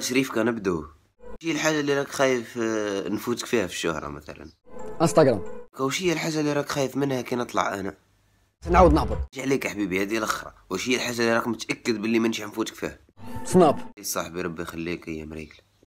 شريف كنبدو شي الحاجه اللي راك خايف آه، نفوتك فيها في الشهره مثلا انستغرام واش هي الحاجه اللي راك خايف منها كي نطلع انا نعاود نهبط اش عليك يا حبيبي هذه الاخره واش هي الحاجه اللي راك متاكد باللي منش نفوتك فيها سناب اي صاحبي ربي يخليك يا مريكل